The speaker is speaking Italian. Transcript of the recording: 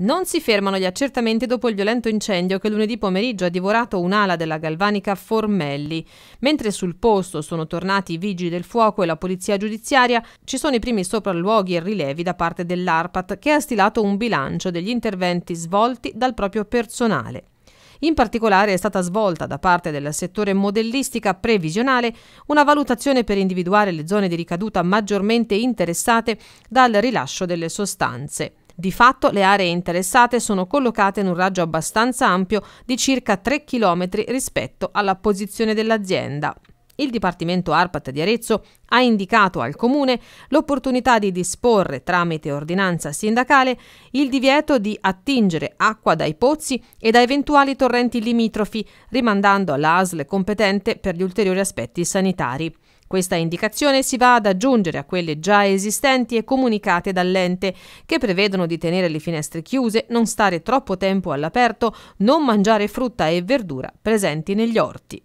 Non si fermano gli accertamenti dopo il violento incendio che lunedì pomeriggio ha divorato un'ala della galvanica Formelli. Mentre sul posto sono tornati i vigili del fuoco e la polizia giudiziaria, ci sono i primi sopralluoghi e rilevi da parte dell'ARPAT che ha stilato un bilancio degli interventi svolti dal proprio personale. In particolare è stata svolta da parte del settore modellistica previsionale una valutazione per individuare le zone di ricaduta maggiormente interessate dal rilascio delle sostanze. Di fatto le aree interessate sono collocate in un raggio abbastanza ampio di circa 3 km rispetto alla posizione dell'azienda il Dipartimento ARPAT di Arezzo ha indicato al Comune l'opportunità di disporre tramite ordinanza sindacale il divieto di attingere acqua dai pozzi e da eventuali torrenti limitrofi, rimandando all'ASL competente per gli ulteriori aspetti sanitari. Questa indicazione si va ad aggiungere a quelle già esistenti e comunicate dall'ente, che prevedono di tenere le finestre chiuse, non stare troppo tempo all'aperto, non mangiare frutta e verdura presenti negli orti.